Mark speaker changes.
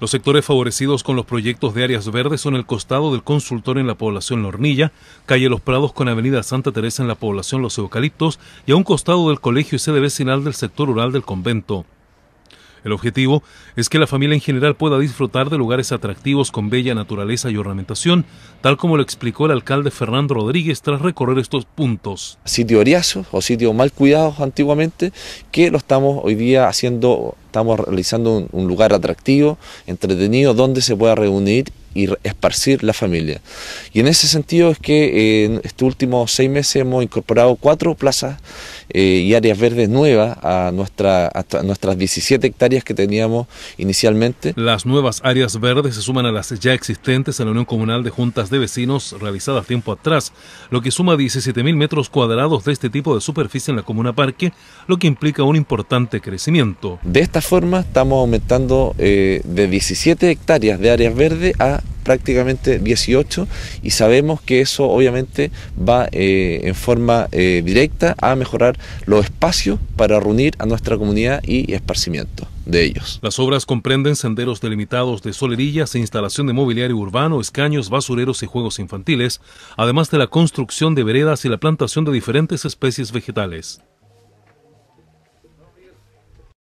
Speaker 1: Los sectores favorecidos con los proyectos de áreas verdes son el costado del consultor en la población Lornilla, calle Los Prados con avenida Santa Teresa en la población Los Eucaliptos y a un costado del colegio y sede vecinal del sector rural del convento. El objetivo es que la familia en general pueda disfrutar de lugares atractivos con bella naturaleza y ornamentación, tal como lo explicó el alcalde Fernando Rodríguez tras recorrer estos puntos.
Speaker 2: Sitios oriazos o sitios mal cuidados antiguamente, que lo estamos hoy día haciendo, estamos realizando un lugar atractivo, entretenido, donde se pueda reunir y esparcir la familia. Y en ese sentido es que eh, en estos últimos seis meses hemos incorporado cuatro plazas eh, y áreas verdes nuevas a, nuestra, nuestras 17 hectáreas que teníamos inicialmente.
Speaker 1: Las nuevas áreas verdes se suman a las ya existentes en la Unión Comunal de Juntas de Vecinos realizadas tiempo atrás, lo que suma 17.000 metros cuadrados de este tipo de superficie en la Comuna Parque, lo que implica un importante crecimiento.
Speaker 2: De esta forma estamos aumentando eh, de 17 hectáreas de áreas verdes a prácticamente 18 y sabemos que eso obviamente va eh, en forma eh, directa a mejorar los espacios para reunir a nuestra comunidad y esparcimiento de ellos.
Speaker 1: Las obras comprenden senderos delimitados de solerillas e instalación de mobiliario urbano, escaños, basureros y juegos infantiles, además de la construcción de veredas y la plantación de diferentes especies vegetales.